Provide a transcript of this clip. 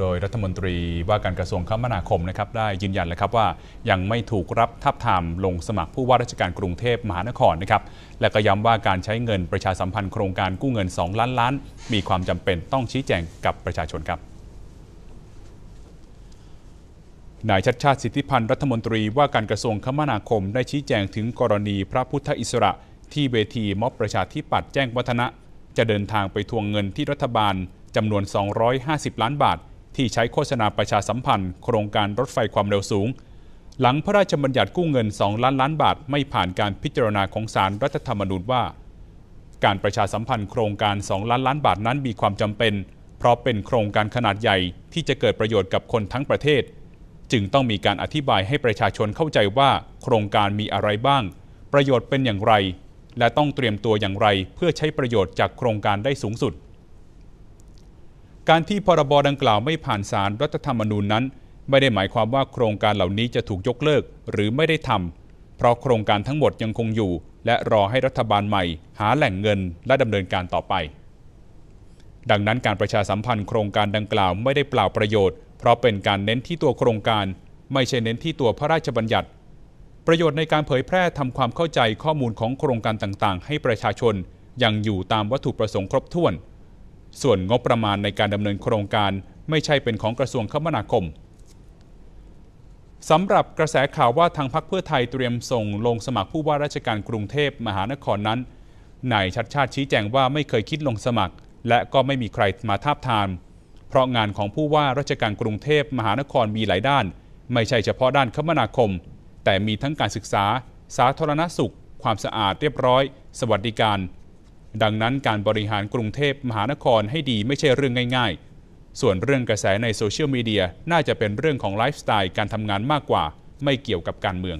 โดยรัฐมนตรีว่าการกระทรวงคมนาคมนะครับได้ยืนยันแล้วครับว่า ยังไม่ถูกรับทับทามลงสมัครผู้ว่าราชการกรุงเทพมหานครนะครับและก็ย้ำว่าการใช้เงินประชาสัมพันธ์โครงการกู้เงิน 2 ล้านล้าน มีความจำเป็นต้องชี้แจงกับประชาชนครับนายชัดชาติสิทธิพันธ์รัฐมนตรีว่าการกระทรวงคมนาคม ได้ชี้แจงถึงกรณีพระพุทธอิสระ ที่เวทีม็อบประชาธิปัตย์แจ้งวัฒนะจะเดินทางไปทวงเงินที่รัฐบาลจำนวน 250 ล้านบาทที่ใช้โฆษณาประชาสัมพันธ์ โครงการรถไฟความเร็วสูง หลังพระราชบัญญัติกู้เงิน 2 ล้านล้านบาท ไม่ผ่านการพิจารณาของศาลรรัฐธรรมนูญว่า การประชาสัมพันธ์โครงการ 2 ล้านล้านบาทนั้น มีความจำเป็น เพราะเป็นโครงการขนาดใหญ่ที่จะเกิดประโยชน์กับคนทั้งประเทศ จึงต้องมีการอธิบายให้ประชาชนเข้าใจว่าโครงการมีอะไรบ้าง ประโยชน์เป็นอย่างไร และต้องเตรียมตัวอย่างไร เพื่อใช้ประโยชน์จากโครงการได้สูงสุดการที่พรบดังกล่าวไม่ผ่านสารรัฐธรรมนูญนั้น ไม่ได้หมายความว่าโครงการเหล่านี้จะถูกยกเลิกหรือไม่ได้ทำ เพราะโครงการทั้งหมดยังคงอยู่ และรอให้รัฐบาลใหม่ หาแหล่งเงิน และดำเนินการต่อไป ดังนั้นการประชาสัมพันธ์โครงการดังกล่าวไม่ได้เปล่าประโยชน์ เพราะเป็นการเน้นที่ตัวโครงการ ไม่ใช่เน้นที่ตัวพระราชบัญญัติ ประโยชน์ในการเผยแพร่ทำความเข้าใจข้อมูลของโครงการต่างๆ ให้ประชาชน ยังอยู่ตามวัตถุประสงค์ครบถ้วนส่วนงบประมาณในการดำเนินโครงการไม่ใช่เป็นของกระทรวงคมนาคม สำหรับกระแสข่าวว่าทางพรรคเพื่อไทยเตรียมส่ง ลงสมัครผู้ว่าราชการกรุงเทพมหานครนั้นนายชัดชาติชี้แจงว่าไม่เคยคิดลงสมัคร และก็ไม่มีใครมาทาบทามเพราะงานของผู้ว่าราชการกรุงเทพมหานครมีหลายด้าน ไม่ใช่เฉพาะด้านคมนาคม แต่มีทั้งการศึกษา สาธารณสุข ความสะอาดเรียบร้อย สวัสดิการดังนั้นการบริหารกรุงเทพมหานครให้ดีไม่ใช่เรื่องง่ายๆ ส่วนเรื่องกระแสในโซเชียลมีเดียน่าจะเป็นเรื่องของไลฟ์สไตล์การทำงานมากกว่าไม่เกี่ยวกับการเมือง